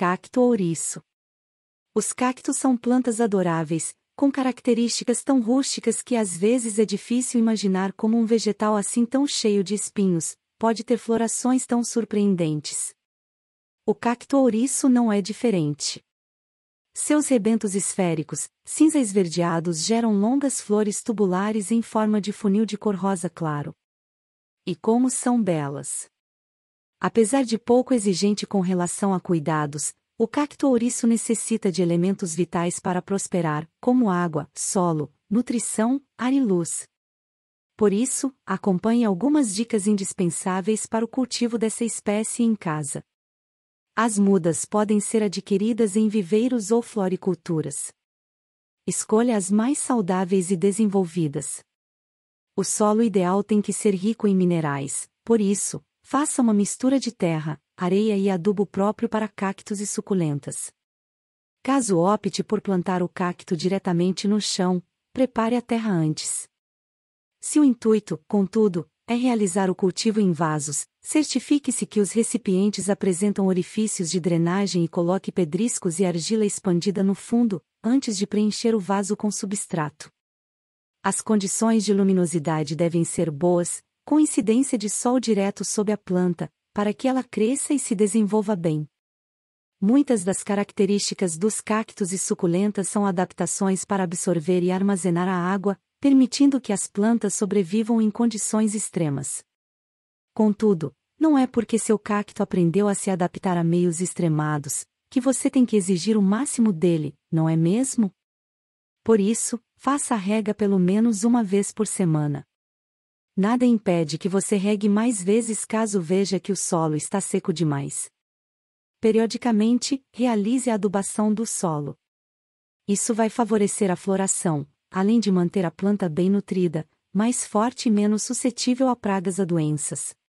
cacto ouriço. Os cactos são plantas adoráveis, com características tão rústicas que às vezes é difícil imaginar como um vegetal assim tão cheio de espinhos pode ter florações tão surpreendentes. O cacto ouriço não é diferente. Seus rebentos esféricos, cinza esverdeados geram longas flores tubulares em forma de funil de cor rosa claro. E como são belas! Apesar de pouco exigente com relação a cuidados, o cacto ouriço necessita de elementos vitais para prosperar, como água, solo, nutrição, ar e luz. Por isso, acompanhe algumas dicas indispensáveis para o cultivo dessa espécie em casa. As mudas podem ser adquiridas em viveiros ou floriculturas. Escolha as mais saudáveis e desenvolvidas. O solo ideal tem que ser rico em minerais, por isso, Faça uma mistura de terra, areia e adubo próprio para cactos e suculentas. Caso opte por plantar o cacto diretamente no chão, prepare a terra antes. Se o intuito, contudo, é realizar o cultivo em vasos, certifique-se que os recipientes apresentam orifícios de drenagem e coloque pedriscos e argila expandida no fundo, antes de preencher o vaso com substrato. As condições de luminosidade devem ser boas, com incidência de sol direto sob a planta, para que ela cresça e se desenvolva bem. Muitas das características dos cactos e suculentas são adaptações para absorver e armazenar a água, permitindo que as plantas sobrevivam em condições extremas. Contudo, não é porque seu cacto aprendeu a se adaptar a meios extremados que você tem que exigir o máximo dele, não é mesmo? Por isso, faça a rega pelo menos uma vez por semana nada impede que você regue mais vezes caso veja que o solo está seco demais. Periodicamente, realize a adubação do solo. Isso vai favorecer a floração, além de manter a planta bem nutrida, mais forte e menos suscetível a pragas e doenças.